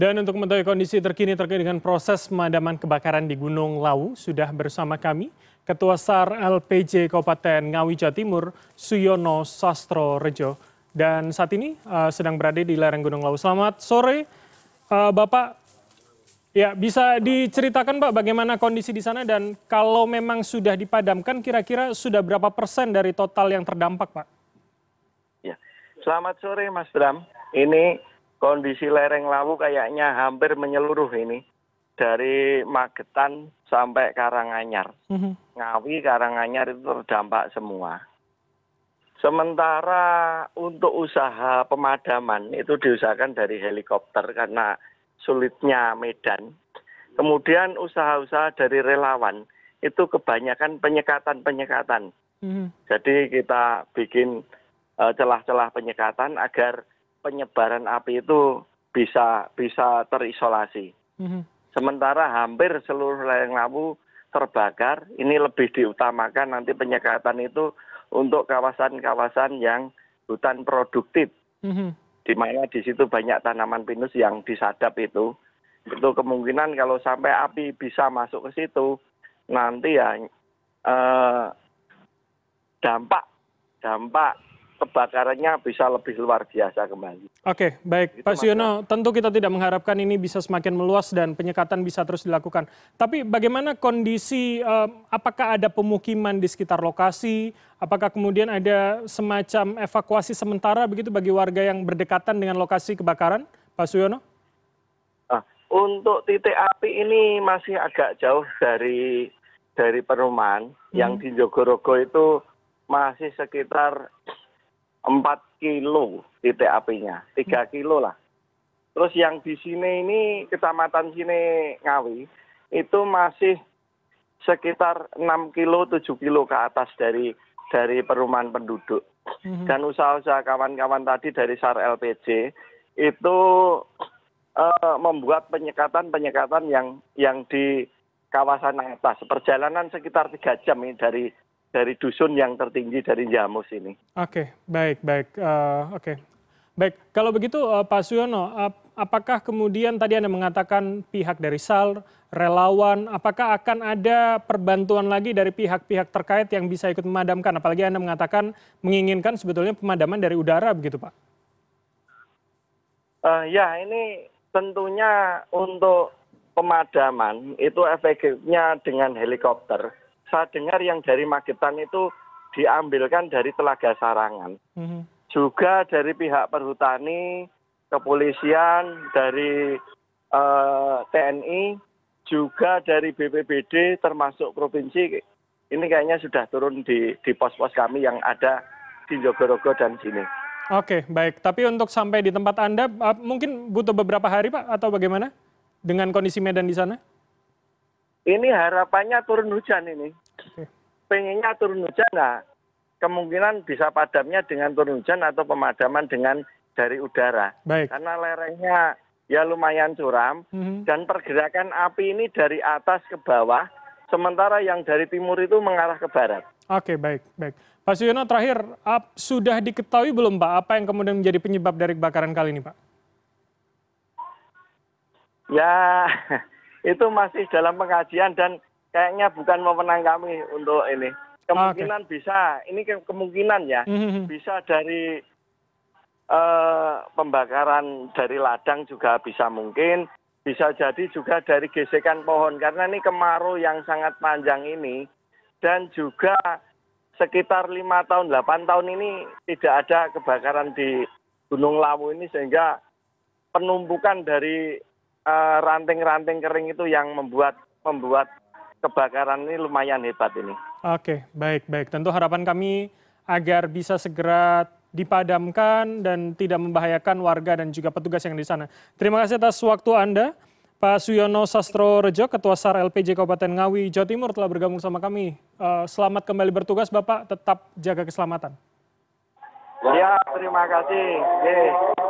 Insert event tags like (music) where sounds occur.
Dan untuk mengetahui kondisi terkini terkait dengan proses pemadaman kebakaran di Gunung Lawu, sudah bersama kami Ketua SAR LPJ Kabupaten Ngawi Jawa Timur, Suyono Sastro Rejo. Dan saat ini uh, sedang berada di lereng Gunung Lawu. Selamat sore, uh, Bapak. Ya, bisa diceritakan Pak bagaimana kondisi di sana dan kalau memang sudah dipadamkan kira-kira sudah berapa persen dari total yang terdampak Pak? Ya. Selamat sore Mas Bram. Ini kondisi lereng Lawu kayaknya hampir menyeluruh ini dari Magetan sampai Karanganyar. Mm-hmm. Ngawi Karanganyar itu terdampak semua. Sementara untuk usaha pemadaman itu diusahakan dari helikopter karena sulitnya medan. Kemudian usaha-usaha dari relawan itu kebanyakan penyekatan-penyekatan. Mm-hmm. Jadi kita bikin eh, celah-celah penyekatan agar penyebaran api itu bisa bisa terisolasi. Mm-hmm. Sementara hampir seluruh layang lawu terbakar, ini lebih diutamakan nanti penyekatan itu untuk kawasan-kawasan yang hutan produktif, mm-hmm. di mana di situ banyak tanaman pinus yang disadap itu. Itu kemungkinan kalau sampai api bisa masuk ke situ, nanti ya eh, dampak dampak kebakarannya bisa lebih luar biasa kembali. Oke, baik. Itu Pak Siono, tentu kita tidak mengharapkan ini bisa semakin meluas dan penyekatan bisa terus dilakukan. Tapi bagaimana kondisi, eh, apakah ada pemukiman di sekitar lokasi? Apakah kemudian ada semacam evakuasi sementara begitu bagi warga yang berdekatan dengan lokasi kebakaran, Pak Suyono? Ah, untuk titik api ini masih agak jauh dari dari perumahan. Hmm. Yang di Jogorogo itu masih sekitar empat kilo titik apinya tiga hmm. kilo lah terus yang di sini ini kecamatan sini Ngawi itu masih sekitar 6 kilo 7 kilo ke atas dari dari perumahan penduduk mm-hmm. dan usaha-usaha kawan-kawan tadi dari SAR LPJ itu uh, membuat penyekatan-penyekatan yang yang di kawasan atas perjalanan sekitar tiga jam ini dari dari dusun yang tertinggi dari Jamus ini. Oke, baik, baik. Uh, Oke, okay. baik. Kalau begitu uh, Pak Suyono, uh, apakah kemudian tadi Anda mengatakan pihak dari SAL, relawan, apakah akan ada perbantuan lagi dari pihak-pihak terkait yang bisa ikut memadamkan? Apalagi Anda mengatakan menginginkan sebetulnya pemadaman dari udara begitu Pak. Uh, ya, ini tentunya untuk pemadaman itu efektifnya dengan helikopter saya dengar yang dari magetan itu diambilkan dari telaga sarangan mhm. juga dari pihak perhutani kepolisian dari eh, tni juga dari bpbd termasuk provinsi ini kayaknya sudah turun di, di pos-pos kami yang ada di Jogorogo dan sini. Oke, baik. Tapi untuk sampai di tempat Anda, eh, mungkin butuh beberapa hari, Pak, atau bagaimana dengan kondisi Medan di sana? Ini harapannya turun hujan ini pengennya turun hujan nggak kemungkinan bisa padamnya dengan turun hujan atau pemadaman dengan dari udara. Baik. Karena lerengnya ya lumayan curam mm-hmm. dan pergerakan api ini dari atas ke bawah, sementara yang dari timur itu mengarah ke barat. Oke, baik, baik. Pak Suyono, terakhir ap, sudah diketahui belum, Pak, apa yang kemudian menjadi penyebab dari kebakaran kali ini, Pak? Ya, (laughs) itu masih dalam pengajian dan kayaknya bukan pemenang kami untuk ini. Kemungkinan okay. bisa, ini ke kemungkinan ya, mm-hmm. bisa dari uh, pembakaran dari ladang juga bisa mungkin, bisa jadi juga dari gesekan pohon karena ini kemarau yang sangat panjang ini dan juga sekitar lima tahun, delapan tahun ini tidak ada kebakaran di Gunung Lawu ini sehingga penumpukan dari eh, ranting-ranting uh, kering itu yang membuat membuat kebakaran ini lumayan hebat ini. Oke, baik, baik. Tentu harapan kami agar bisa segera dipadamkan dan tidak membahayakan warga dan juga petugas yang di sana. Terima kasih atas waktu Anda. Pak Suyono Sastro Rejo, Ketua SAR LPJ Kabupaten Ngawi, Jawa Timur telah bergabung sama kami. Eh, selamat kembali bertugas Bapak, tetap jaga keselamatan. Ya, terima kasih.